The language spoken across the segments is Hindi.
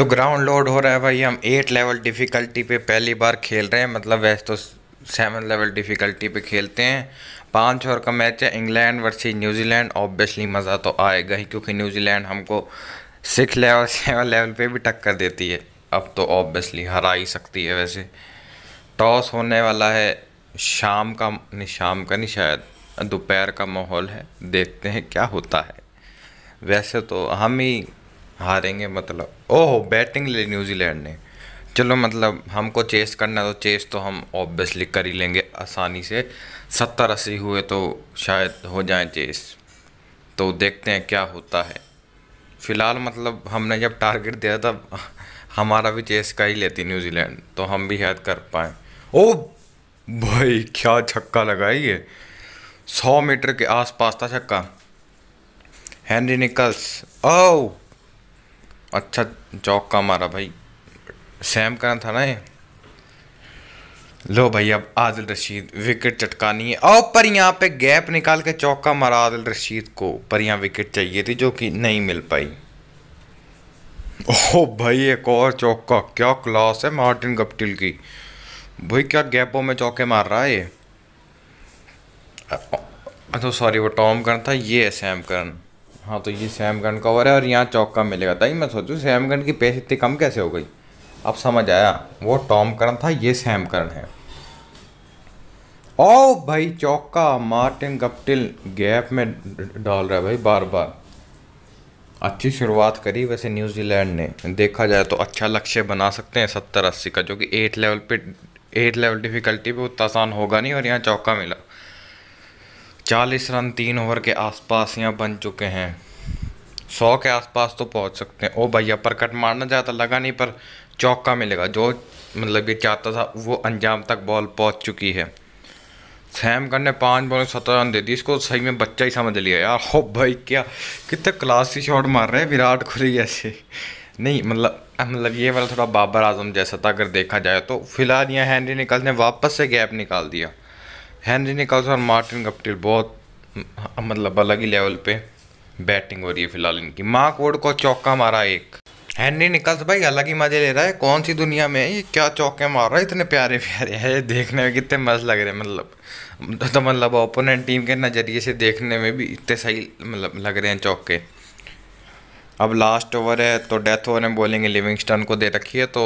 तो ग्राउंड लोड हो रहा है भाई हम एट लेवल डिफ़िकल्टी पे पहली बार खेल रहे हैं मतलब वैसे तो सेवन लेवल डिफ़िकल्टी पे खेलते हैं पाँच ओवर का मैच है इंग्लैंड वर्सेस न्यूजीलैंड ऑब्वियसली मज़ा तो आएगा ही क्योंकि न्यूजीलैंड हमको सिक्स लेवल सेवन लेवल पे भी टक्कर देती है अब तो ऑब्वियसली हरा ही सकती है वैसे टॉस होने वाला है शाम का नहीं शाम का नहीं शायद दोपहर का माहौल है देखते हैं क्या होता है वैसे तो हम ही हारेंगे मतलब ओह बैटिंग ले न्यूजीलैंड ने चलो मतलब हमको चेस करना तो चेस तो हम ऑब्वियसली कर ही लेंगे आसानी से सत्तर अस्सी हुए तो शायद हो जाए चेस तो देखते हैं क्या होता है फ़िलहाल मतलब हमने जब टारगेट दिया था हमारा भी चेस का ही लेती न्यूजीलैंड तो हम भी याद कर पाए ओ भाई क्या छक्का लगाई है सौ मीटर के आसपास था छक्का हैनरी निकल्स ओ अच्छा चौक का मारा भाई सैम करना था ना ये लो भाई अब आदिल रशीद विकेट चटकानी है और पर यहाँ पे गैप निकाल के चौका मारा आदिल रशीद को पर यहाँ विकेट चाहिए थी जो कि नहीं मिल पाई ओह भाई एक और चौका क्या क्लास है मार्टिन गप्टिल की भाई क्या गैपों में चौके मार रहा है ये तो सॉरी वो टॉम करन था ये है सैम करन हाँ तो ये सैम गन कवर है और यहाँ चौक का मिलेगा ताई मैं सोचू सैम गन की पेश इतनी कम कैसे हो गई अब समझ आया वो टॉम करण था ये सैम करण है ओ भाई चौका मार्टिन गप्टिल गैप में डाल रहा है भाई बार बार अच्छी शुरुआत करी वैसे न्यूजीलैंड ने देखा जाए तो अच्छा लक्ष्य बना सकते हैं सत्तर अस्सी का जो कि एट लेवल पे एट लेवल डिफ़िकल्टी पे उतना आसान होगा नहीं और यहाँ चौका मिला चालीस रन तीन ओवर के आसपास यहाँ बन चुके हैं सौ के आसपास तो पहुँच सकते हैं ओ भैया पर कट मारना चाहता लगा नहीं पर चौका मिलेगा जो मतलब ये चाहता था वो अंजाम तक बॉल पहुँच चुकी है सैम कन ने पाँच बॉल सत्रह रन दे दी इसको सही में बच्चा ही समझ लिया यार हो भाई क्या कितने क्लासी शॉट मार रहे हैं विराट कोहली जैसे नहीं मतलब मतलब ये वाला थोड़ा बाबर आजम जैसा था अगर देखा जाए तो फिलहाल यहाँ हैंनरी निकल ने वापस से गैप निकाल दिया हैंनरी निकल्स और मार्टिन कप्टिल बहुत मतलब अलग ही लेवल पे बैटिंग हो रही है फिलहाल इनकी मार्क वोड को चौका मारा एक हैंनरी निकल्स भाई अलग ही मजे ले रहा है कौन सी दुनिया में है ये क्या चौके मार रहा है इतने प्यारे प्यारे है देखने में कितने मजे लग रहे हैं मतलब तो, तो मतलब ओपोनेंट टीम के नज़रिए से देखने में भी इतने सही मतलब लग रहे हैं चौके अब लास्ट ओवर है तो डेथ ओवर में बोलेंगे लिविंगस्टन को दे रखी है तो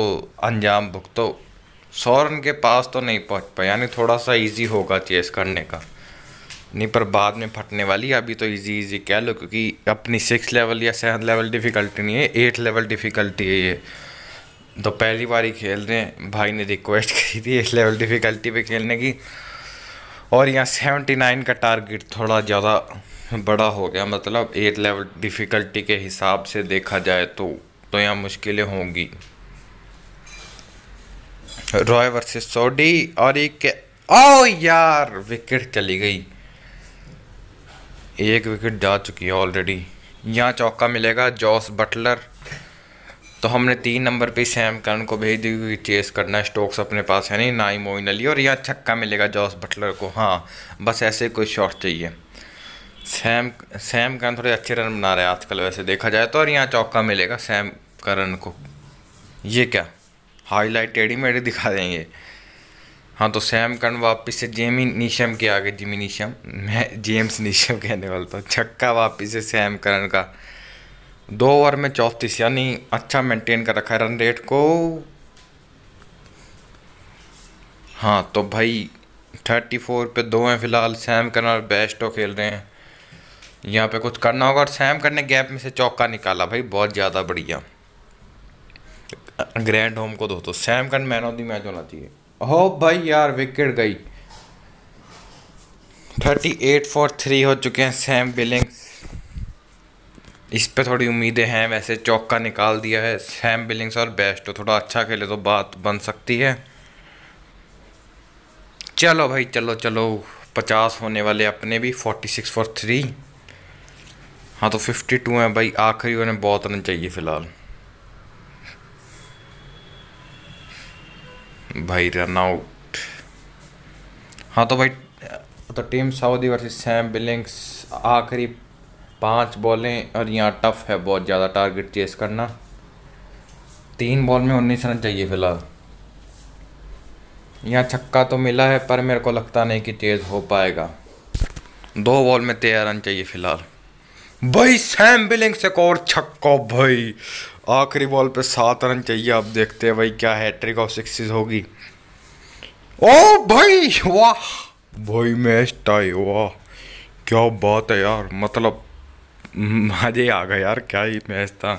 अंजाम भुगतो सौरन के पास तो नहीं पहुंच पाए यानी थोड़ा सा इजी होगा चेस करने का नहीं पर बाद में फटने वाली अभी तो इजी इजी कह लो क्योंकि अपनी सिक्स लेवल या सेवन लेवल डिफ़िकल्टी नहीं है एट लेवल डिफ़िकल्टी है ये तो पहली बार ही खेल रहे हैं भाई ने रिक्वेस्ट की थी एट लेवल डिफ़िकल्टी पे खेलने की और यहाँ सेवेंटी नाइन का टारगेट थोड़ा ज़्यादा बड़ा हो गया मतलब एट लेवल डिफ़िकल्टी के हिसाब से देखा जाए तो, तो यहाँ मुश्किलें होंगी रॉय वर्सेस सोडी और एक ओ यार विकेट चली गई एक विकेट जा चुकी है ऑलरेडी यहाँ चौका मिलेगा जॉस बटलर तो हमने तीन नंबर पे सैम करन को भेज दी हुई चेस करना स्टोक्स अपने पास है नहीं ना ही मोइन अली और यहाँ छक्का मिलेगा जॉस बटलर को हाँ बस ऐसे कोई शॉट चाहिए सैम सैम करन थोड़े अच्छे रन बना रहे हैं आजकल वैसे देखा जाए तो और यहाँ चौका मिलेगा सैम करन को ये क्या हाईलाइट टेढ़ी मेढ़ी दिखा देंगे हाँ तो सैम कन वापिस से जेमी नीशम के आगे जिमी नीशम मैं जेम्स नीशम कहने वाला था छक्का वापिस से सैम करण का दो ओवर में चौंतीस यानी अच्छा मेंटेन कर रखा है रन रेट को हाँ तो भाई थर्टी फोर पे दो हैं फिलहाल सैम करण और बेस्टो तो खेल रहे हैं यहाँ पे कुछ करना होगा और सैम करने गैप में से चौका निकाला भाई बहुत ज़्यादा बढ़िया ग्रैंड होम को दोस्तों सैम कन मैन ऑफ द मैच होना चाहिए हो भाई यार विकेट गई थर्टी एट फॉर थ्री हो चुके हैं सैम बिलिंग्स इस पे थोड़ी उम्मीदें हैं वैसे चौका निकाल दिया है सैम बिलिंग्स और बेस्ट हो थोड़ा अच्छा खेले तो बात बन सकती है चलो भाई चलो चलो पचास होने वाले अपने भी फोर्टी सिक्स फॉर थ्री हाँ तो फिफ्टी टू हैं भाई आखिरी उन्हें बहुत रन चाहिए फ़िलहाल भाई रन आउट हाँ तो भाई तो team Saudi versus Sam Billings आखिरी पांच बॉलें और यहाँ टफ है बहुत ज़्यादा टारगेट चेस करना तीन बॉल में उन्नीस रन चाहिए फिलहाल यहाँ छक्का तो मिला है पर मेरे को लगता नहीं कि तेज़ हो पाएगा दो बॉल में तेरह रन चाहिए फिलहाल भाई सैम बिलिंग से और छक्को भाई आखिरी बॉल पे सात रन चाहिए अब देखते हैं भाई क्या हैट्रिक ऑफ सिक्स होगी ओ भाई वाह भाई मैच टाई वाह क्या बात है यार मतलब हम्म, मज़े आ गए यार क्या ही मैच था